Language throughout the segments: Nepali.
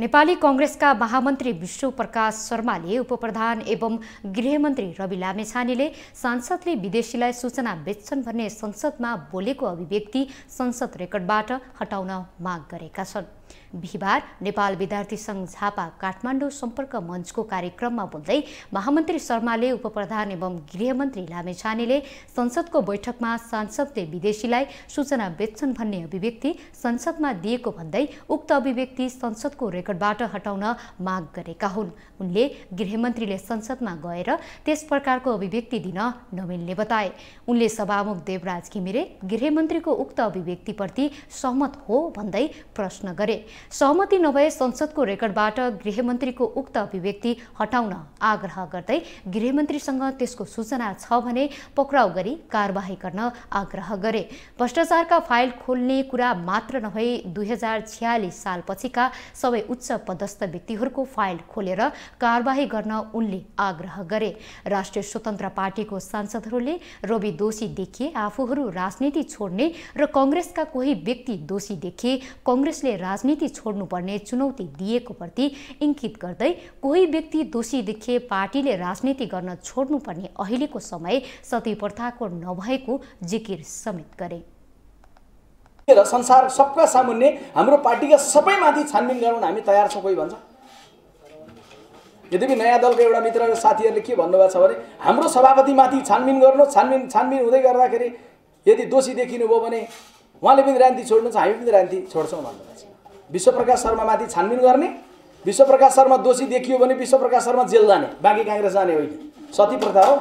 नेपाली कङ्ग्रेसका महामन्त्री विश्वप्रकाश शर्माले उपप्रधान एवं गृहमन्त्री रवि लामेछानेले सांसदले विदेशीलाई सूचना बेच्छन् भन्ने संसदमा बोलेको अभिव्यक्ति संसद रेकर्डबाट हटाउन माग गरेका छन् बिहिबार नेपाल विद्यार्थी सङ्घ झापा काठमाडौँ सम्पर्क मञ्चको कार्यक्रममा बोल्दै महामन्त्री शर्माले उपप्रधान एवं गृहमन्त्री लामेछानेले संसदको बैठकमा सांसदले विदेशीलाई सूचना बेच्छन् भन्ने अभिव्यक्ति संसदमा दिएको भन्दै उक्त अभिव्यक्ति संसदको रेकर्डबाट हटाउन माग गरेका हुन् उनले गृहमन्त्रीले संसदमा गएर त्यस प्रकारको अभिव्यक्ति दिन नमिल्ने बताए उनले सभामुख देवराज घिमिरे गृहमन्त्रीको उक्त अभिव्यक्तिप्रति सहमत हो भन्दै प्रश्न गरे सहमति नभए संसदको रेकर्डबाट गृहमन्त्रीको उक्त अभिव्यक्ति हटाउन आग्रह गर्दै गृहमन्त्रीसँग त्यसको सूचना छ भने पक्राउ गरी कारवाही गर्न आग्रह गरे भ्रष्टाचारका फाइल खोल्ने कुरा मात्र नभए दुई हजार छ्यालिस सालपछिका सबै उच्च पदस्थ व्यक्तिहरूको फाइल खोलेर कारवाही गर्न उनले आग्रह गरे राष्ट्रिय स्वतन्त्र पार्टीको सांसदहरूले रवि दोषी देखिए आफूहरू राजनीति छोड्ने र कङ्ग्रेसका कोही व्यक्ति दोषी देखिए कङ्ग्रेसले राजनीति राजनीति छोड्नुपर्ने चुनौती दिएको प्रति इङ्कित गर्दै कोही व्यक्ति दोषी देखिए पार्टीले राजनीति गर्न छोड्नुपर्ने अहिलेको समय प्रथाको नभएको जिकिर समेत गरे र संसार सबका सामुन्ने हाम्रो पार्टीका सबैमाथि छानबिन गराउन हामी तयार छौँ कोही भन्छ यद्यपि नयाँ दलको एउटा मित्र र साथीहरूले के भन्नुभएको छ भने हाम्रो सभापति माथि छानबिन गर्नु छानबिन छानबिन हुँदै गर्दाखेरि यदि दोषी देखिनुभयो भने उहाँले पनि राजनीति छोड्नु छ हामी पनि राजनीति छोड्छौँ भन्नुभएको छ विश्वप्रकाश शर्मा माथि छानबिन गर्ने विश्वप्रकाश शर्मा दोषी देखियो भने विश्वप्रकाश शर्मा जेल जाने बाँकी काङ्ग्रेस जाने होइन सती प्रथा हो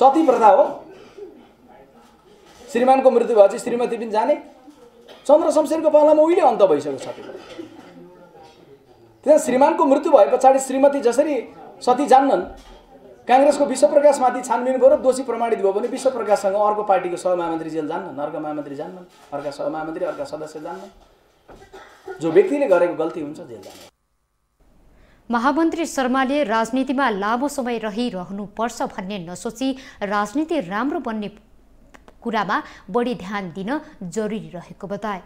सती प्रथा हो श्रीमानको मृत्यु भएपछि श्रीमती पनि जाने चन्द्र शमशेरको पालामा उहिले अन्त भइसक्यो सती त्यहाँ श्रीमानको मृत्यु भए पछाडि श्रीमती जसरी सती जान्नन् काङ्ग्रेसको विश्वप्रकाशमाथि छानबिन गरेर दोषी प्रमाणित भयो भने विश्वप्रकाशसँग अर्को पार्टीको सहमहामन्त्री जेल जान्नन् अर्का महामन्त्री जान्नन् अर्का सहमहामन्त्री अर्का सदस्य जान्नन् जो व्यक्तिले गरेको गल्ती हुन्छ जेल जान्न महामन्त्री शर्माले राजनीतिमा लामो समय रहिरहनुपर्छ भन्ने नसोची राजनीति राम्रो बन्ने कुरामा बढी ध्यान दिन जरुरी रहेको बताए